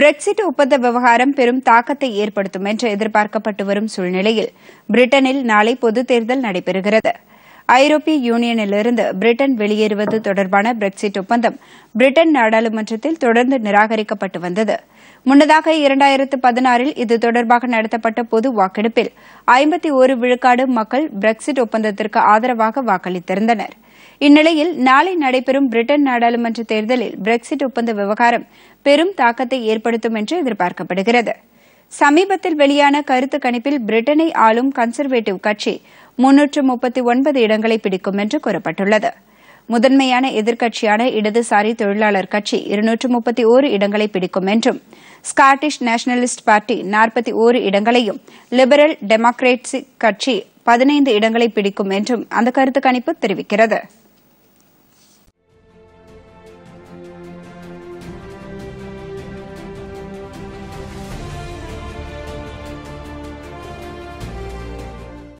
Brexit ஒப்பந்த விவகாரம் பெரும் தாக்கத்தை ஏற்படுத்தும் என்று எதிர்பார்க்கப்பட்டு வரும் சூழ்நிலையில் பிரிட்டனில் நாளை பொதுத் தேர்தல் நடைபெறுகிறது ஐரோப்பிய யூனியனிலிருந்து பிரிட்டன் வெளியேறுவது தொடர்பான பிரெக்ஸிட் ஒப்பந்தம் பிரிட்டன் நாடாளுமன்றத்தில் தொடர்ந்து நிராகரிக்கப்பட்டு வந்தது முன்னதாக இரண்டாயிரத்து பதினாறில் இது தொடர்பாக நடத்தப்பட்ட பொது வாக்கெடுப்பில் ஐம்பத்தி ஒரு விழுக்காடு மக்கள் பிரெக்சிட் ஒப்பந்தத்திற்கு ஆதரவாக வாக்களித்திருந்தனர் இந்நிலையில் நாளை நடைபெறும் பிரிட்டன் நாடாளுமன்ற தேர்தலில் பிரெக்ஸிட் ஒப்பந்த விவகாரம் பெரும் தாக்கத்தை ஏற்படுத்தும் என்று எதிர்பார்க்கப்படுகிறது சமீபத்தில் வெளியான கருத்து கணிப்பில் பிரிட்டனை ஆளும் கன்சர்வேட்டிவ் கட்சி முன்னூற்று முப்பத்தி ஒன்பது இடங்களை பிடிக்கும் என்று கூறப்பட்டுள்ளது முதன்மையான எதிர்க்கட்சியான இடதுசாரி தொழிலாளர் கட்சி இருநூற்று முப்பத்தி ஓரு இடங்களை பிடிக்கும் என்றும் ஸ்காட்டிஷ் நேஷனலிஸ்ட் பார்ட்டி நாற்பத்தி ஓரு இடங்களையும் லிபரல் டெமோக்ரேட்சி கட்சி பதினைந்து இடங்களை பிடிக்கும் என்றும் அந்த கருத்து கணிப்பு தெரிவிக்கிறது